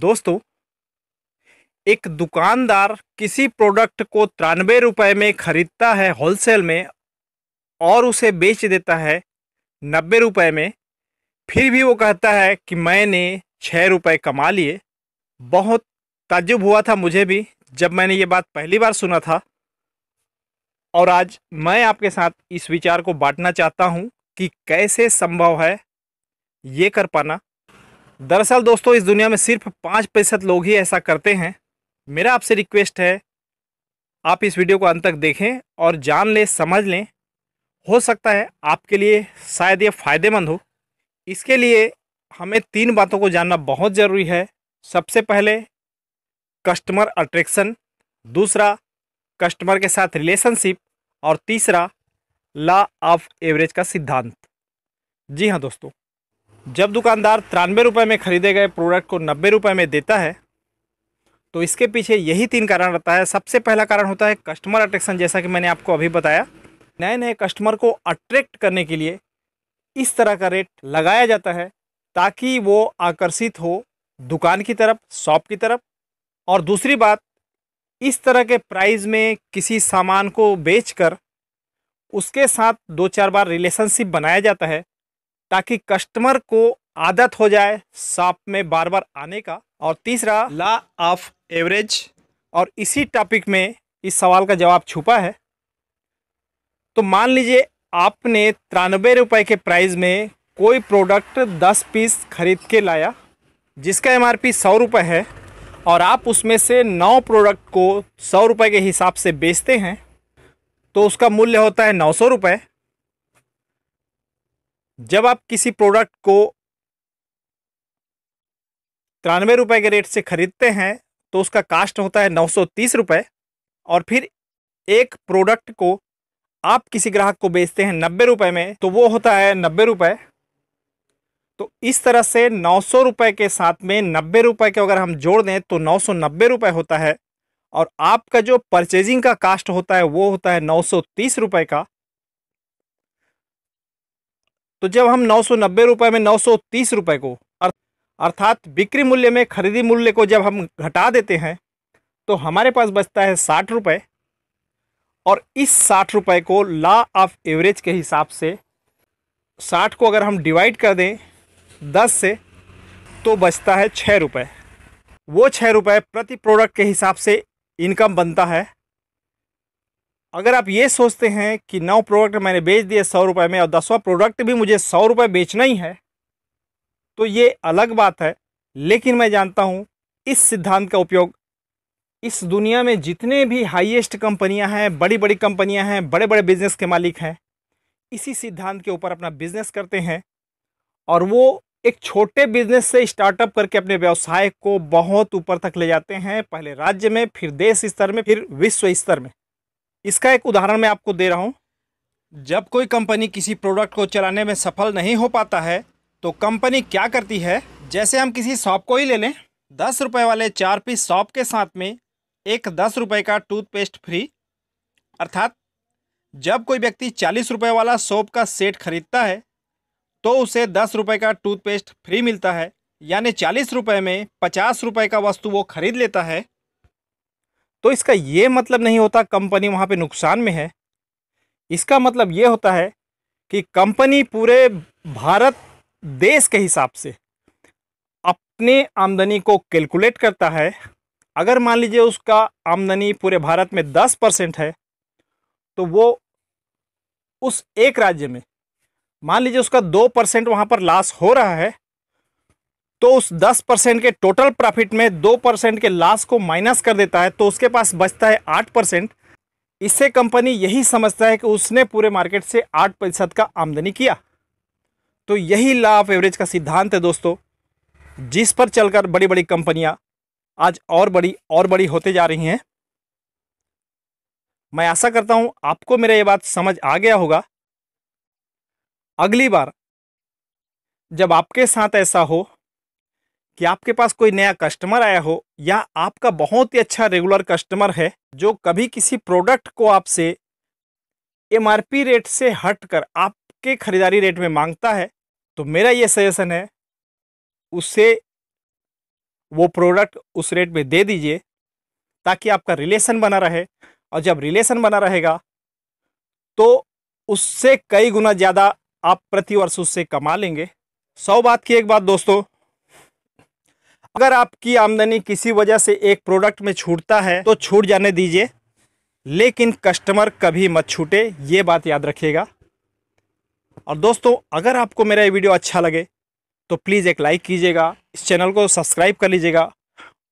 दोस्तों एक दुकानदार किसी प्रोडक्ट को तिरानवे रुपये में ख़रीदता है होलसेल में और उसे बेच देता है नब्बे रुपये में फिर भी वो कहता है कि मैंने छः रुपये कमा लिए बहुत ताजुब हुआ था मुझे भी जब मैंने ये बात पहली बार सुना था और आज मैं आपके साथ इस विचार को बांटना चाहता हूँ कि कैसे संभव है ये कर पाना दरअसल दोस्तों इस दुनिया में सिर्फ पाँच प्रतिशत लोग ही ऐसा करते हैं मेरा आपसे रिक्वेस्ट है आप इस वीडियो को अंत तक देखें और जान लें समझ लें हो सकता है आपके लिए शायद ये फ़ायदेमंद हो इसके लिए हमें तीन बातों को जानना बहुत ज़रूरी है सबसे पहले कस्टमर अट्रैक्शन दूसरा कस्टमर के साथ रिलेशनशिप और तीसरा लॉ ऑफ एवरेज का सिद्धांत जी हाँ दोस्तों जब दुकानदार तिरानवे रुपये में ख़रीदे गए प्रोडक्ट को नब्बे रुपये में देता है तो इसके पीछे यही तीन कारण रहता है सबसे पहला कारण होता है कस्टमर अट्रैक्शन जैसा कि मैंने आपको अभी बताया नए नए कस्टमर को अट्रैक्ट करने के लिए इस तरह का रेट लगाया जाता है ताकि वो आकर्षित हो दुकान की तरफ शॉप की तरफ और दूसरी बात इस तरह के प्राइस में किसी सामान को बेचकर उसके साथ दो चार बार रिलेशनशिप बनाया जाता है ताकि कस्टमर को आदत हो जाए शॉप में बार बार आने का और तीसरा ला ऑफ एवरेज और इसी टॉपिक में इस सवाल का जवाब छुपा है तो मान लीजिए आपने तिरानबे रुपये के प्राइस में कोई प्रोडक्ट दस पीस खरीद के लाया जिसका एम आर पी सौ रुपये है और आप उसमें से नौ प्रोडक्ट को सौ रुपये के हिसाब से बेचते हैं तो उसका मूल्य होता है नौ सौ रुपये जब आप किसी प्रोडक्ट को तिरानवे रुपये के रेट से ख़रीदते हैं तो उसका कास्ट होता है नौ सौ तीस रुपये और फिर एक प्रोडक्ट को आप किसी ग्राहक को बेचते हैं नब्बे रुपये में तो वो होता है नब्बे रुपये तो इस तरह से नौ सौ रुपये के साथ में नब्बे रुपये के अगर हम जोड़ दें तो नौ सौ नब्बे रुपये होता है और आपका जो परचेजिंग का कास्ट होता है वो होता है नौ सौ तीस रुपये का तो जब हम नौ सौ में नौ सौ को अर्थात बिक्री मूल्य में खरीदी मूल्य को जब हम घटा देते हैं तो हमारे पास बचता है साठ रुपये और इस साठ रुपये को लॉ ऑफ एवरेज के हिसाब से साठ को अगर हम डिवाइड कर दें दस से तो बचता है छः रुपये वो छः रुपये प्रति प्रोडक्ट के हिसाब से इनकम बनता है अगर आप ये सोचते हैं कि नौ प्रोडक्ट मैंने बेच दिए सौ रुपये में और दसवा प्रोडक्ट भी मुझे सौ रुपये बेचना ही है तो ये अलग बात है लेकिन मैं जानता हूँ इस सिद्धांत का उपयोग इस दुनिया में जितने भी हाईएस्ट कंपनियां हैं बड़ी बड़ी कंपनियां हैं बड़े बड़े बिजनेस के मालिक हैं इसी सिद्धांत के ऊपर अपना बिजनेस करते हैं और वो एक छोटे बिजनेस से स्टार्टअप करके अपने व्यवसाय को बहुत ऊपर तक ले जाते हैं पहले राज्य में फिर देश स्तर में फिर विश्व स्तर में इसका एक उदाहरण मैं आपको दे रहा हूँ जब कोई कंपनी किसी प्रोडक्ट को चलाने में सफल नहीं हो पाता है तो कंपनी क्या करती है जैसे हम किसी शॉप को ही ले लें दस रुपये वाले चार पीस शॉप के साथ में एक दस रुपये का टूथपेस्ट फ्री अर्थात जब कोई व्यक्ति चालीस रुपये वाला सोप का सेट खरीदता है तो उसे दस रुपये का टूथपेस्ट फ्री मिलता है यानी चालीस रुपये में पचास रुपये का वस्तु वो खरीद लेता है तो इसका ये मतलब नहीं होता कंपनी वहाँ पे नुकसान में है इसका मतलब ये होता है कि कंपनी पूरे भारत देश के हिसाब से अपने आमदनी को कैलकुलेट करता है अगर मान लीजिए उसका आमदनी पूरे भारत में दस परसेंट है तो वो उस एक राज्य में मान लीजिए उसका दो परसेंट वहाँ पर लॉस हो रहा है तो उस 10 परसेंट के टोटल प्रॉफिट में 2 परसेंट के लॉस को माइनस कर देता है तो उसके पास बचता है 8 परसेंट इससे कंपनी यही समझता है कि उसने पूरे मार्केट से 8 प्रतिशत का आमदनी किया तो यही लॉ ऑफ एवरेज का सिद्धांत है दोस्तों जिस पर चलकर बड़ी बड़ी कंपनियां आज और बड़ी और बड़ी होते जा रही हैं मैं आशा करता हूं आपको मेरा ये बात समझ आ गया होगा अगली बार जब आपके साथ ऐसा हो कि आपके पास कोई नया कस्टमर आया हो या आपका बहुत ही अच्छा रेगुलर कस्टमर है जो कभी किसी प्रोडक्ट को आपसे एम रेट से हट कर आपके ख़रीदारी रेट में मांगता है तो मेरा ये सजेशन है उससे वो प्रोडक्ट उस रेट में दे दीजिए ताकि आपका रिलेशन बना रहे और जब रिलेशन बना रहेगा तो उससे कई गुना ज़्यादा आप प्रति वर्ष उससे कमा लेंगे सौ बात की एक बात दोस्तों अगर आपकी आमदनी किसी वजह से एक प्रोडक्ट में छूटता है तो छूट जाने दीजिए लेकिन कस्टमर कभी मत छूटे ये बात याद रखिएगा और दोस्तों अगर आपको मेरा ये वीडियो अच्छा लगे तो प्लीज़ एक लाइक कीजिएगा इस चैनल को सब्सक्राइब कर लीजिएगा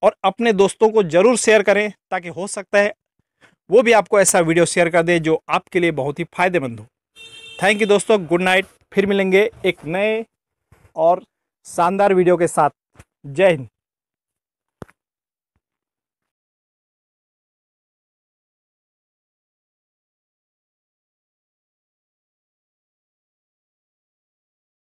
और अपने दोस्तों को ज़रूर शेयर करें ताकि हो सकता है वो भी आपको ऐसा वीडियो शेयर कर दें जो आपके लिए बहुत ही फ़ायदेमंद हो थैंक यू दोस्तों गुड नाइट फिर मिलेंगे एक नए और शानदार वीडियो के साथ जय हिंद